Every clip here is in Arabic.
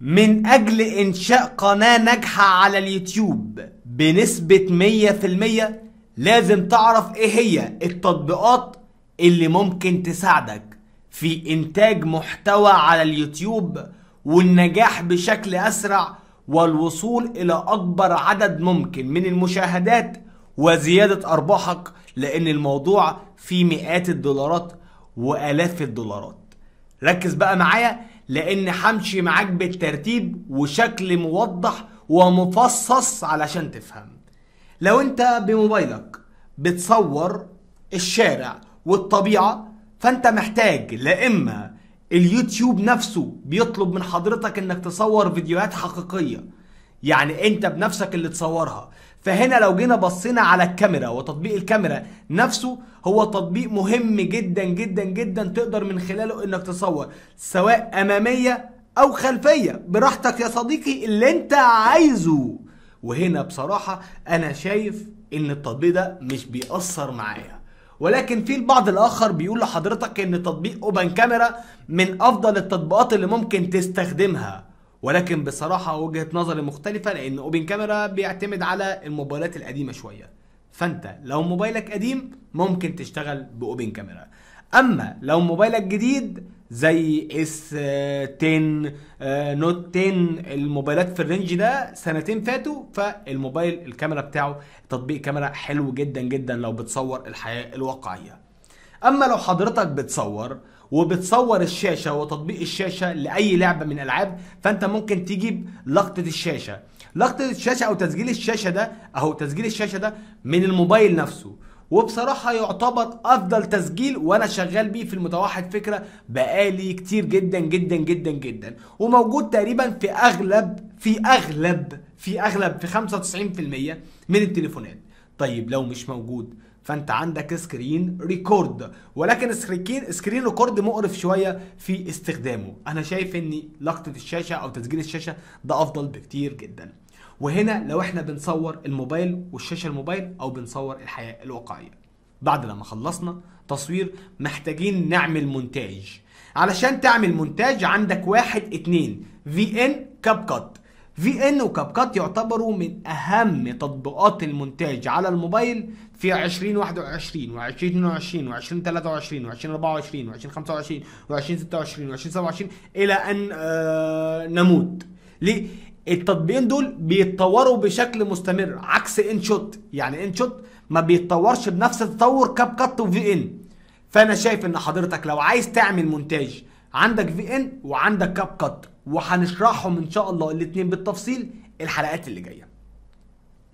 من أجل إنشاء قناة ناجحة على اليوتيوب بنسبة 100% لازم تعرف إيه هي التطبيقات اللي ممكن تساعدك في إنتاج محتوى على اليوتيوب والنجاح بشكل أسرع والوصول إلى أكبر عدد ممكن من المشاهدات وزيادة أرباحك لأن الموضوع فيه مئات الدولارات وآلاف الدولارات ركز بقى معايا لان همشي معاك بالترتيب وشكل موضح ومفصص علشان تفهم لو انت بموبايلك بتصور الشارع والطبيعة فانت محتاج لاما اليوتيوب نفسه بيطلب من حضرتك انك تصور فيديوهات حقيقية يعني انت بنفسك اللي تصورها فهنا لو جينا بصينا على الكاميرا وتطبيق الكاميرا نفسه هو تطبيق مهم جدا جدا جدا تقدر من خلاله انك تصور سواء اماميه او خلفيه براحتك يا صديقي اللي انت عايزه وهنا بصراحه انا شايف ان التطبيق ده مش بيأثر معايا ولكن في البعض الاخر بيقول لحضرتك ان تطبيق اوبن كاميرا من افضل التطبيقات اللي ممكن تستخدمها ولكن بصراحه وجهه نظري مختلفه لان اوبن كاميرا بيعتمد على الموبايلات القديمه شويه فانت لو موبايلك قديم ممكن تشتغل باوبن كاميرا اما لو موبايلك جديد زي اس 10 نوت 10 الموبايلات في الرينج ده سنتين فاتوا فالموبايل الكاميرا بتاعه تطبيق كاميرا حلو جدا جدا لو بتصور الحياه الواقعيه اما لو حضرتك بتصور وبتصور الشاشه وتطبيق الشاشه لاي لعبه من الالعاب فانت ممكن تجيب لقطه الشاشه لقطه الشاشه او تسجيل الشاشه ده اهو تسجيل الشاشه ده من الموبايل نفسه وبصراحة يعتبر أفضل تسجيل وأنا شغال بيه في المتوحد فكرة بقالي كتير جدا جدا جدا جدا وموجود تقريبا في أغلب في أغلب في أغلب في 95% من التليفونات طيب لو مش موجود فانت عندك سكرين ريكورد ولكن سكرين سكرين ريكورد مقرف شويه في استخدامه انا شايف ان لقطه الشاشه او تسجيل الشاشه ده افضل بكتير جدا وهنا لو احنا بنصور الموبايل والشاشه الموبايل او بنصور الحياه الواقعيه بعد لما خلصنا تصوير محتاجين نعمل مونتاج علشان تعمل مونتاج عندك واحد اتنين في ان كاب كات في ان وكاب كات يعتبروا من اهم تطبيقات المونتاج على الموبايل فيها 2021 و2022 و2023 و2024 و2025 و2026 و2027 الى ان آه، نموت ليه التطبيقين دول بيتطوروا بشكل مستمر عكس ان شوت يعني ان شوت ما بيتطورش بنفس تطور كاب كات وفي ان فانا شايف ان حضرتك لو عايز تعمل مونتاج عندك في ان وعندك كاب كات وهنشرحهم ان شاء الله الاثنين بالتفصيل الحلقات اللي جايه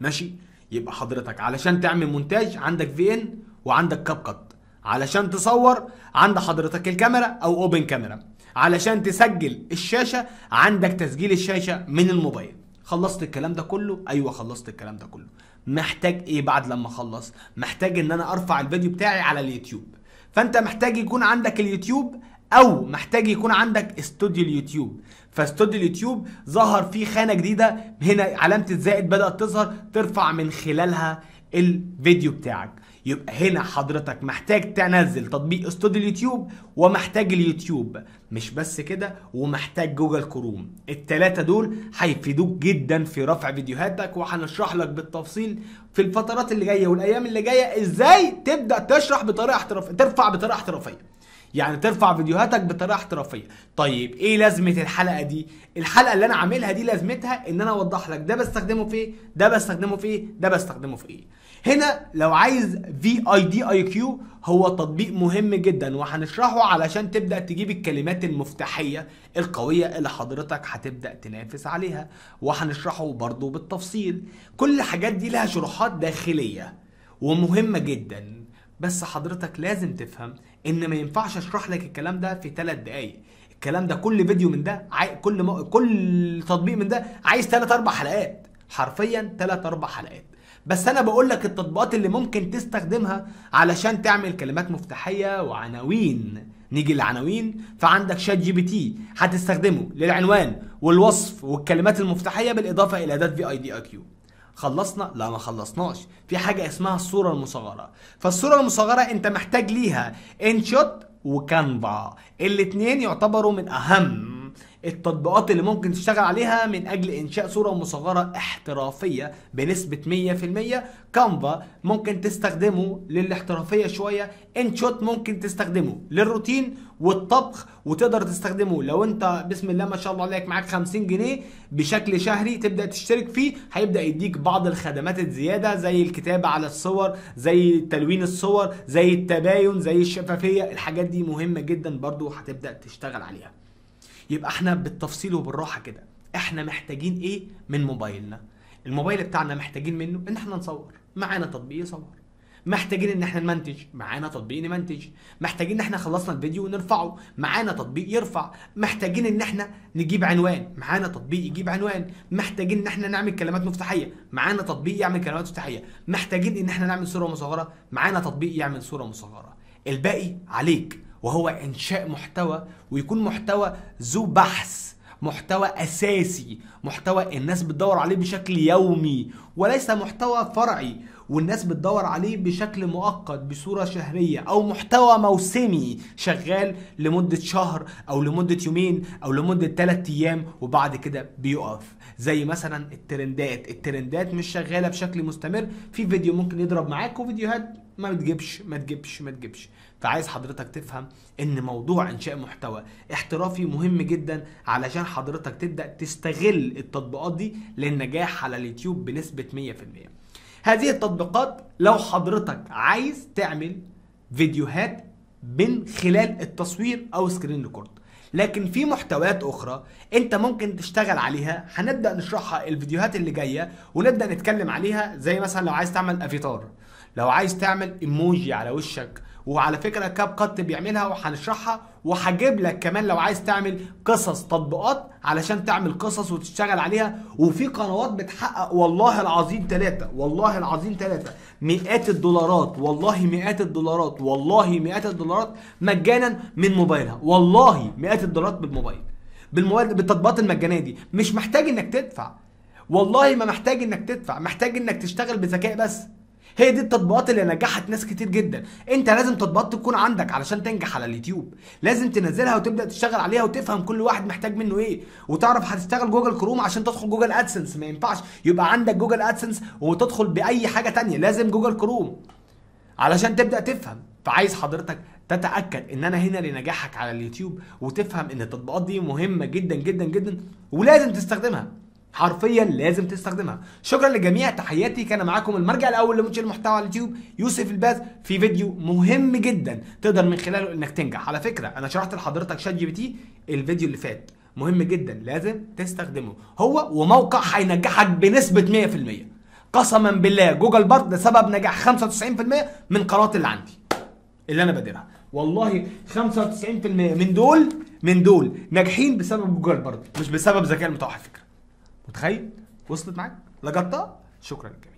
ماشي يبقى حضرتك علشان تعمل مونتاج عندك في ان وعندك كاب كات علشان تصور عند حضرتك الكاميرا او اوبن كاميرا علشان تسجل الشاشه عندك تسجيل الشاشه من الموبايل خلصت الكلام ده كله ايوه خلصت الكلام ده كله محتاج ايه بعد لما اخلص محتاج ان انا ارفع الفيديو بتاعي على اليوتيوب فانت محتاج يكون عندك اليوتيوب او محتاج يكون عندك استوديو اليوتيوب فاستوديو اليوتيوب ظهر فيه خانه جديده هنا علامه الزائد بدات تظهر ترفع من خلالها الفيديو بتاعك يبقى هنا حضرتك محتاج تنزل تطبيق استوديو اليوتيوب ومحتاج اليوتيوب مش بس كده ومحتاج جوجل كروم التلاتة دول هيفيدوك جدا في رفع فيديوهاتك وهنشرح لك بالتفصيل في الفترات اللي جايه والايام اللي جايه ازاي تبدا تشرح بطريقه احترافية ترفع بطريقه احترافيه يعني ترفع فيديوهاتك بطريقه احترافيه طيب ايه لازمه الحلقه دي الحلقه اللي انا عاملها دي لازمتها ان انا اوضح لك ده بستخدمه في ايه ده بستخدمه في ايه ده بستخدمه في ايه هنا لو عايز في اي دي اي كيو هو تطبيق مهم جدا وهنشرحه علشان تبدا تجيب الكلمات المفتاحيه القويه اللي حضرتك هتبدا تنافس عليها وهنشرحه برضو بالتفصيل كل الحاجات دي لها شروحات داخليه ومهمه جدا بس حضرتك لازم تفهم ان ما ينفعش اشرح لك الكلام ده في ثلاث دقائق الكلام ده كل فيديو من ده عاي... كل م... كل تطبيق من ده عايز ثلاث اربع حلقات حرفيا ثلاث اربع حلقات بس انا بقول لك التطبيقات اللي ممكن تستخدمها علشان تعمل كلمات مفتاحيه وعناوين نيجي للعناوين فعندك شات جي بي تي هتستخدمه للعنوان والوصف والكلمات المفتاحيه بالاضافه الى ذات في اي دي اي كيو خلصنا لا ما خلصناش في حاجه اسمها الصوره المصغره فالصوره المصغره انت محتاج ليها انشوت وكانفا الاتنين يعتبروا من اهم التطبيقات اللي ممكن تشتغل عليها من اجل انشاء صوره مصغره احترافيه بنسبه 100% كانفا ممكن تستخدمه للاحترافيه شويه انشوت ممكن تستخدمه للروتين والطبخ وتقدر تستخدمه لو انت بسم الله ما شاء الله عليك معاك 50 جنيه بشكل شهري تبدا تشترك فيه هيبدا يديك بعض الخدمات الزياده زي الكتابه على الصور زي تلوين الصور زي التباين زي الشفافيه الحاجات دي مهمه جدا برضو هتبدا تشتغل عليها يبقى احنا بالتفصيل وبالراحه كده احنا محتاجين ايه من موبايلنا الموبايل بتاعنا محتاجين منه ان احنا نصور معانا تطبيق يصور محتاجين ان احنا نمنتج معانا تطبيق نمنتج محتاجين ان احنا خلصنا الفيديو ونرفعه معانا تطبيق يرفع محتاجين ان احنا نجيب عنوان معانا تطبيق يجيب عنوان محتاجين ان احنا نعمل كلمات مفتاحيه معانا تطبيق يعمل كلمات مفتاحيه محتاجين ان احنا نعمل صوره مصغره معانا تطبيق يعمل صوره مصغره الباقي عليك وهو انشاء محتوى ويكون محتوى ذو بحث محتوى اساسي محتوى الناس بتدور عليه بشكل يومي وليس محتوى فرعي والناس بتدور عليه بشكل مؤقت بصوره شهريه او محتوى موسمي شغال لمده شهر او لمده يومين او لمده ثلاث ايام وبعد كده بيقف زي مثلا الترندات الترندات مش شغاله بشكل مستمر في فيديو ممكن يضرب معاك وفيديوهات ما بتجيبش ما تجيبش ما تجيبش فعايز حضرتك تفهم ان موضوع انشاء محتوى احترافي مهم جدا علشان حضرتك تبدا تستغل التطبيقات دي للنجاح على اليوتيوب بنسبه 100% هذه التطبيقات لو حضرتك عايز تعمل فيديوهات من خلال التصوير او سكرين ريكورد لكن في محتويات اخرى انت ممكن تشتغل عليها هنبدا نشرحها الفيديوهات اللي جايه ونبدا نتكلم عليها زي مثلا لو عايز تعمل افيتار لو عايز تعمل ايموجي على وشك وعلى فكره كاب كات بيعملها وهنشرحها وهجيب لك كمان لو عايز تعمل قصص تطبيقات علشان تعمل قصص وتشتغل عليها وفي قنوات بتحقق والله العظيم ثلاثه والله العظيم ثلاثه مئات الدولارات والله مئات الدولارات والله مئات الدولارات مجانا من موبايلها والله مئات الدولارات بالموبايل بالموبايل بالتطبيقات المجانيه دي مش محتاج انك تدفع والله ما محتاج انك تدفع محتاج انك تشتغل بذكاء بس هي دي التطبيقات اللي نجحت ناس كتير جدا انت لازم تطبيقات تكون عندك علشان تنجح على اليوتيوب لازم تنزلها وتبدا تشتغل عليها وتفهم كل واحد محتاج منه ايه وتعرف هتشتغل جوجل كروم عشان تدخل جوجل ادسنس ما ينفعش يبقى عندك جوجل ادسنس وتدخل باي حاجه تانية لازم جوجل كروم علشان تبدا تفهم فعايز حضرتك تتاكد ان انا هنا لنجاحك على اليوتيوب وتفهم ان التطبيقات دي مهمه جدا جدا جدا ولازم تستخدمها حرفيا لازم تستخدمها شكرا لجميع تحياتي كان معاكم المرجع الاول لمنتج المحتوى على اليوتيوب يوسف الباز في فيديو مهم جدا تقدر من خلاله انك تنجح على فكره انا شرحت لحضرتك شات جي بي تي الفيديو اللي فات مهم جدا لازم تستخدمه هو وموقع هينجحك بنسبه 100% قسما بالله جوجل بارت ده سبب نجاح 95% من قنوات اللي عندي اللي انا بادرها والله 95% من دول من دول ناجحين بسبب جوجل بارت مش بسبب ذكاء المتوحد فكره متخيل وصلت معاك لجطه شكرا للجميع